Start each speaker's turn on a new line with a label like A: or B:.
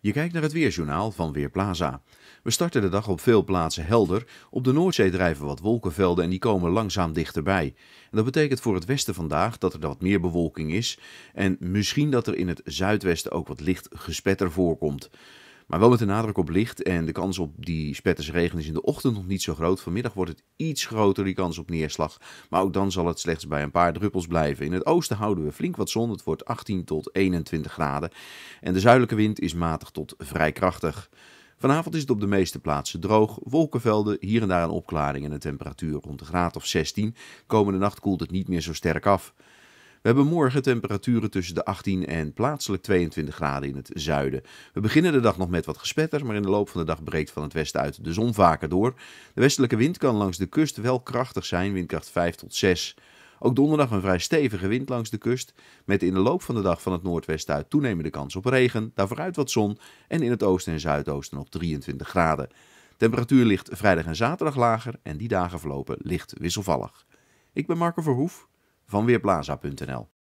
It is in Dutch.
A: Je kijkt naar het weerjournaal van Weerplaza. We starten de dag op veel plaatsen helder. Op de Noordzee drijven wat wolkenvelden en die komen langzaam dichterbij. dat betekent voor het westen vandaag dat er wat meer bewolking is. En misschien dat er in het zuidwesten ook wat licht gespetter voorkomt. Maar wel met de nadruk op licht en de kans op die spetters regen is in de ochtend nog niet zo groot. Vanmiddag wordt het iets groter, die kans op neerslag. Maar ook dan zal het slechts bij een paar druppels blijven. In het oosten houden we flink wat zon. Het wordt 18 tot 21 graden. En de zuidelijke wind is matig tot vrij krachtig. Vanavond is het op de meeste plaatsen droog, wolkenvelden, hier en daar een opklaring en een temperatuur rond de graad of 16. Komende nacht koelt het niet meer zo sterk af. We hebben morgen temperaturen tussen de 18 en plaatselijk 22 graden in het zuiden. We beginnen de dag nog met wat gespetters, maar in de loop van de dag breekt van het westen uit de zon vaker door. De westelijke wind kan langs de kust wel krachtig zijn, windkracht 5 tot 6. Ook donderdag een vrij stevige wind langs de kust, met in de loop van de dag van het noordwesten uit toenemende kans op regen, daarvooruit wat zon en in het oosten en zuidoosten op 23 graden. Temperatuur ligt vrijdag en zaterdag lager en die dagen verlopen licht wisselvallig. Ik ben Marco Verhoef van Weerplaza.nl.